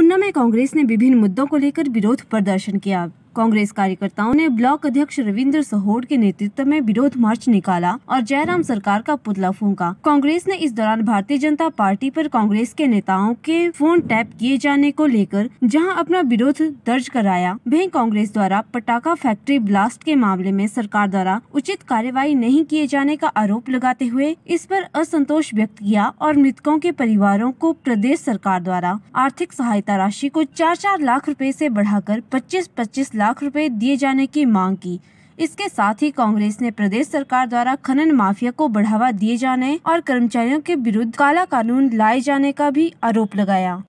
उन्ना में कांग्रेस ने विभिन्न मुद्दों को लेकर विरोध प्रदर्शन किया कांग्रेस कार्यकर्ताओं ने ब्लॉक अध्यक्ष रविंद्र सहोड़ के नेतृत्व में विरोध मार्च निकाला और जयराम सरकार का पुतला फूंका कांग्रेस ने इस दौरान भारतीय जनता पार्टी पर कांग्रेस के नेताओं के फोन टैप किए जाने को लेकर जहां अपना विरोध दर्ज कराया वही कांग्रेस द्वारा पटाखा फैक्ट्री ब्लास्ट के मामले में सरकार द्वारा उचित कार्यवाही नहीं किए जाने का आरोप लगाते हुए इस पर असंतोष व्यक्त किया और मृतकों के परिवारों को प्रदेश सरकार द्वारा आर्थिक सहायता राशि को चार चार लाख रूपए ऐसी बढ़ाकर पच्चीस पच्चीस लाख रुपए दिए जाने की मांग की इसके साथ ही कांग्रेस ने प्रदेश सरकार द्वारा खनन माफिया को बढ़ावा दिए जाने और कर्मचारियों के विरुद्ध काला कानून लाए जाने का भी आरोप लगाया